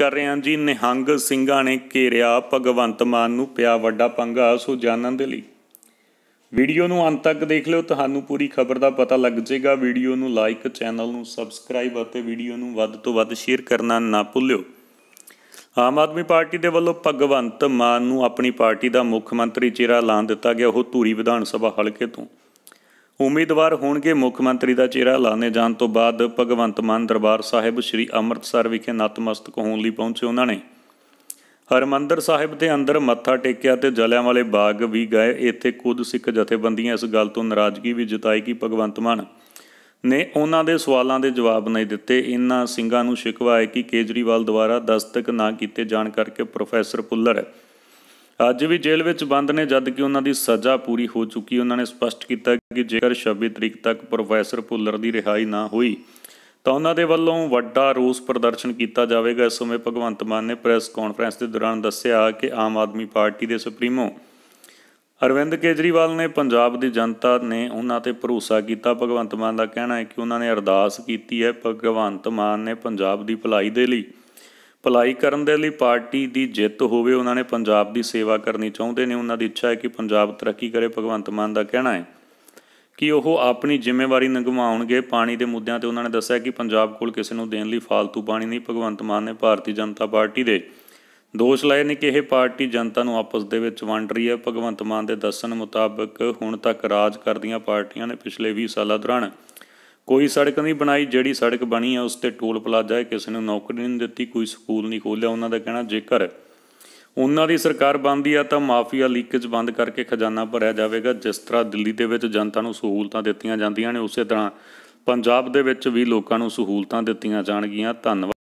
ਕਰ ਰਹੇ ਹਾਂ ਜੀ ਨਿਹੰਗ ਸਿੰਘਾਂ ਨੇ ਘੇਰਿਆ ਭਗਵੰਤ ਮਾਨ ਨੂੰ ਪਿਆ ਵੱਡਾ ਪੰਗਾ ਸੋ ਜਾਣਨ ਦੇ ਲਈ ਵੀਡੀਓ ਨੂੰ ਅੰਤ ਤੱਕ ਦੇਖ ਲਿਓ ਤੁਹਾਨੂੰ ਪੂਰੀ ਖਬਰ ਦਾ ਪਤਾ ਲੱਗ ਜਾਏਗਾ ਵੀਡੀਓ ਨੂੰ ਲਾਈਕ ਚੈਨਲ ਨੂੰ ਸਬਸਕ੍ਰਾਈਬ ਅਤੇ ਵੀਡੀਓ ਨੂੰ ਵੱਧ ਤੋਂ ਵੱਧ ਸ਼ੇਅਰ ਕਰਨਾ ਨਾ ਭੁੱਲਿਓ ਆਮ ਆਦਮੀ ਪਾਰਟੀ ਦੇ ਵੱਲੋਂ ਭਗਵੰਤ ਮਾਨ ਨੂੰ ਆਪਣੀ ਪਾਰਟੀ ਦਾ ਮੁੱਖ ਮੰਤਰੀ ਚਿਹਰਾ ਐਲਾਨ ਦਿੱਤਾ ਗਿਆ ਉਹ ਧੂਰੀ ਵਿਧਾਨ ਸਭਾ ਹਲਕੇ ਤੋਂ ਉਮੀਦਵਾਰ ਹੋਣਗੇ ਮੁੱਖ ਮੰਤਰੀ ਦਾ ਚਿਹਰਾ ਲਾਣੇ ਜਾਣ ਤੋਂ ਬਾਅਦ ਭਗਵੰਤ ਮਾਨ ਦਰਬਾਰ ਸਾਹਿਬ ਸ੍ਰੀ ਅੰਮ੍ਰਿਤਸਰ ਵਿਖੇ ਨਤਮਸਤਕ ਹੋਣ ਲਈ ਪਹੁੰਚੇ ਉਹਨਾਂ ਨੇ ਹਰਮੰਦਰ ਸਾਹਿਬ ਦੇ ਅੰਦਰ ਮੱਥਾ ਟੇਕਿਆ ਤੇ ਜਲਿਆਂ ਵਾਲੇ ਬਾਗ ਵੀ ਗਏ ਇੱਥੇ ਕੁਝ ਸਿੱਖ ਜਥੇਬੰਦੀਆਂ ਇਸ ਗੱਲ ਤੋਂ ਨਾਰਾਜ਼ਗੀ ਵੀ ਜਤਾਈ ਕਿ ਭਗਵੰਤ ਮਾਨ ਨੇ ਉਹਨਾਂ ਦੇ ਸਵਾਲਾਂ ਦੇ ਜਵਾਬ ਨਹੀਂ ਦਿੱਤੇ ਇਹਨਾਂ ਸਿੰਘਾਂ ਨੂੰ ਸ਼ਿਕਵਾ ਹੈ ਕਿ ਕੇਜਰੀਵਾਲ ਦੁਆਰਾ ਦਸਤਕ ਨਾ ਕੀਤੇ ਜਾਣ ਕਰਕੇ ਪ੍ਰੋਫੈਸਰ ਪੁੱਲਰ ਅੱਜ ਵੀ ਜੇਲ੍ਹ ਵਿੱਚ ਬੰਦ ਨੇ ਜਦ ਕਿ ਉਹਨਾਂ ਦੀ ਸਜ਼ਾ ਪੂਰੀ ਹੋ ਚੁੱਕੀ ਉਹਨਾਂ ਨੇ ਸਪਸ਼ਟ ਕੀਤਾ ਕਿ ਜੇਕਰ 26 ਤਰੀਕ ਤੱਕ ਪ੍ਰੋਫੈਸਰ ਪੁੱਲਰ ਦੀ ਰਿਹਾਈ ਨਾ ਹੋਈ ਤਾਂ ਉਹਨਾਂ ਦੇ ਵੱਲੋਂ ਵੱਡਾ ਰੋਸ ਪ੍ਰਦਰਸ਼ਨ ਕੀਤਾ ਜਾਵੇਗਾ ਇਸ ਸਮੇਂ ਭਗਵੰਤ ਮਾਨ ਨੇ ਪ੍ਰੈਸ ਕਾਨਫਰੰਸ ਦੇ ਦੌਰਾਨ ਦੱਸਿਆ ਕਿ ਆਮ ਆਦਮੀ ਪਾਰਟੀ ਦੇ ਸੁਪਰੀਮੋ ਅਰਵਿੰਦ ਕੇਜਰੀਵਾਲ ਨੇ ਪੰਜਾਬ ਦੀ ਜਨਤਾ ਨੇ ਉਹਨਾਂ ਤੇ ਭਰੋਸਾ ਕੀਤਾ ਭਗਵੰਤ ਮਾਨ ਦਾ ਕਹਿਣਾ ਹੈ ਕਿ ਉਹਨਾਂ ਨੇ ਅਰਦਾਸ ਕੀਤੀ ਹੈ ਭਗਵੰਤ ਮਾਨ ਨੇ ਪੰਜਾਬ ਦੀ ਭਲਾਈ ਦੇ ਲਈ ਭਲਾਈ ਕਰਨ ਦੇ ਲਈ ਪਾਰਟੀ ਦੀ ਜਿੱਤ ਹੋਵੇ ਉਹਨਾਂ ਨੇ ਪੰਜਾਬ ਦੀ ਸੇਵਾ ਕਰਨੀ ਚਾਹੁੰਦੇ ਨੇ ਉਹਨਾਂ ਦੀ ਇੱਛਾ ਹੈ ਕਿ ਪੰਜਾਬ ਤਰੱਕੀ ਕਰੇ ਭਗਵੰਤ ਮਾਨ ਦਾ ਕਹਿਣਾ ਹੈ ਕਿ ਉਹ ਆਪਣੀ ਜ਼ਿੰਮੇਵਾਰੀ ਨਿਭਾਉਣਗੇ ਪਾਣੀ ਦੇ ਮੁੱਦਿਆਂ ਤੇ ਉਹਨਾਂ ਨੇ ਦੱਸਿਆ ਕਿ ਪੰਜਾਬ ਕੋਲ ਕਿਸੇ ਨੂੰ ਦੇਣ ਲਈ ਫਾਲਤੂ ਪਾਣੀ ਨਹੀਂ ਭਗਵੰਤ ਮਾਨ ਨੇ ਭਾਰਤੀ ਜਨਤਾ ਪਾਰਟੀ ਦੇ ਦੋਸ਼ ਲਾਏ ਨੇ ਕਿ ਇਹ ਪਾਰਟੀ ਜਨਤਾ ਨੂੰ ਆਪਸ ਦੇ ਵਿੱਚ ਵੰਡ ਰਹੀ ਹੈ ਭਗਵੰਤ ਮਾਨ ਦੇ ਦੱਸਣ ਮੁਤਾਬਕ ਹੁਣ ਤੱਕ ਰਾਜ ਕਰਦੀਆਂ ਪਾਰਟੀਆਂ ਨੇ ਪਿਛਲੇ 20 ਸਾਲਾਂ ਦੌਰਾਨ ਕੋਈ ਸੜਕ ਨਹੀਂ ਬਣਾਈ ਜਿਹੜੀ ਸੜਕ ਬਣੀ ਆ ਉਸ ਤੇ ਟੋਲ ਪਲਾਜ਼ਾ ਹੈ ਕਿਸੇ ਨੂੰ ਨੌਕਰੀ ਨਹੀਂ ਦਿੱਤੀ ਕੋਈ ਸਕੂਲ ਨਹੀਂ ਖੋਲਿਆ ਉਹਨਾਂ ਦਾ ਕਹਿਣਾ ਜੇਕਰ ਉਹਨਾਂ ਦੀ ਸਰਕਾਰ ਬਣਦੀ ਆ ਤਾਂ ਮਾਫੀਆ ਲੀਕੇਜ ਬੰਦ ਕਰਕੇ ਖਜ਼ਾਨਾ ਭਰਿਆ ਜਾਵੇਗਾ ਜਿਸ ਤਰ੍ਹਾਂ ਦਿੱਲੀ ਦੇ ਵਿੱਚ ਜਨਤਾ ਨੂੰ ਸਹੂਲਤਾਂ ਦਿੱਤੀਆਂ ਜਾਂਦੀਆਂ ਨੇ ਉਸੇ ਤਰ੍ਹਾਂ ਪੰਜਾਬ ਦੇ ਵਿੱਚ ਵੀ ਲੋਕਾਂ ਨੂੰ ਸਹੂਲਤਾਂ ਦਿੱਤੀਆਂ ਜਾਣਗੀਆਂ ਧੰਨਵਾਦ